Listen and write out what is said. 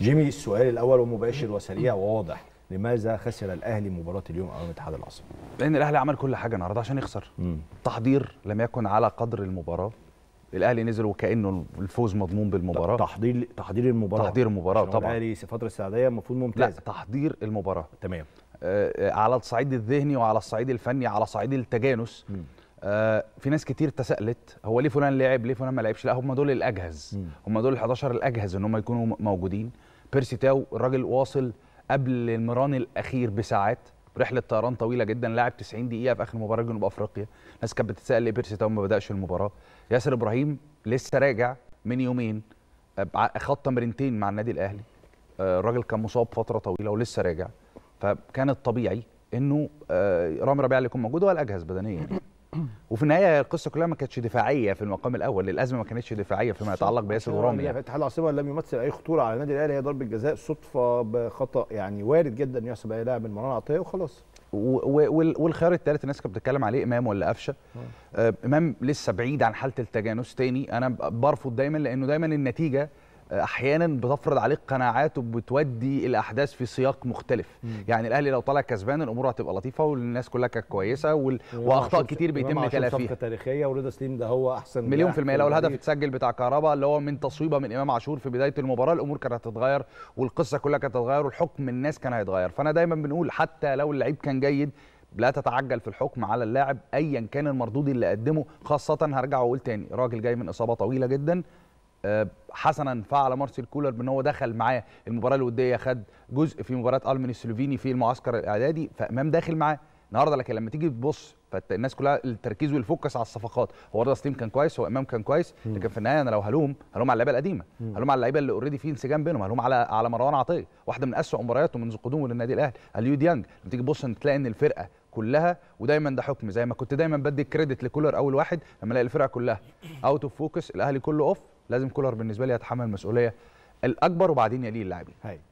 جيمي السؤال الاول ومباشر وسريع وواضح لماذا خسر الاهلي مباراه اليوم امام اتحاد العاصمه؟ لان الاهلي عمل كل حاجه النهارده عشان يخسر مم. تحضير لم يكن على قدر المباراه الاهلي نزل وكانه الفوز مضمون بالمباراه تحضير تحضير المباراه تحضير المباراه طبعا الاهلي الفتره استعداديه المفروض ممتاز لا تحضير المباراه تمام آه،, آه على الصعيد الذهني وعلى الصعيد الفني على صعيد التجانس آه في ناس كتير تساءلت هو ليه فلان لعب ليه فلان ما لعبش لا هم دول الاجهز هم دول ال 11 الاجهز ان هم يكونوا موجودين بيرسي تاو الراجل واصل قبل المران الاخير بساعات رحله طيران طويله جدا لاعب 90 دقيقه في اخر مباراه جنوب افريقيا الناس كانت بتتسال ليه بيرسي تاو ما بداش المباراه ياسر ابراهيم لسه راجع من يومين خد تمرينتين مع النادي الاهلي آه، الراجل كان مصاب فتره طويله ولسه راجع فكان الطبيعي انه آه، رامي ربيع اللي يكون موجود هو الاجهز بدنيا يعني. وفي النهايه القصه كلها ما كانتش دفاعيه في المقام الاول الازمه ما كانتش دفاعيه فيما يتعلق بياسر غرامي يعني اتحاد يعني العاصمه لم يمثل اي خطوره على النادي الاهلي هي ضربه جزاء صدفه بخطا يعني وارد جدا يحسب اي لاعب من مروان عطيه وخلاص والخيار الثالث الناس كانت بتتكلم عليه امام ولا قفشه آه. آه، امام لسه بعيد عن حاله التجانس تاني انا برفض دايما لانه دايما النتيجه احيانا بتفرض عليك قناعات وبتودي الاحداث في سياق مختلف مم. يعني الاهلي لو طلع كسبان الامور هتبقى لطيفه والناس كلها كانت كويسه وال... واخطاء كتير بيتم تلافيها صفقه تاريخيه ورضا سليم ده هو احسن مليون في الميه لو الهدف اتسجل بتاع كهربا اللي هو من تصويبه من امام عاشور في بدايه المباراه الامور كانت هتتغير والقصه كلها كانت هتتغير والحكم الناس كان هيتغير فانا دايما بنقول حتى لو اللعيب كان جيد لا تتعجل في الحكم على اللاعب ايا كان المردود اللي قدمه خاصه هرجع واقول تاني راجل جاي من اصابه طويله جدا حسنا فعل مارسيل كولر بان هو دخل معاه المباراه الوديه خد جزء في مباراه الماني السلوفيني في المعسكر الاعدادي فامام داخل معاه النهارده لكن لما تيجي تبص فالناس كلها التركيز والفوكس على الصفقات هو رضا سليم كان كويس هو امام كان كويس لكن في النهايه انا لو هلوم هلوم على اللعيبه القديمه هلوم على اللعيبه اللي اوريدي في انسجام بينهم هلوم على على مروان عطيه واحده من اسوء مبارياته منذ قدومه للنادي الاهلي اليو ديانج لما تيجي تبص تلاقي ان الفرقه كلها ودايما ده حكم زي ما كنت دايما بدي كريدت لكولر اول واحد لما الاقي الفرقه كلها اوت اوف فوكس الاهلي كله اوف لازم كولر بالنسبه لي يتحمل المسؤوليه الاكبر وبعدين يليه اللاعبين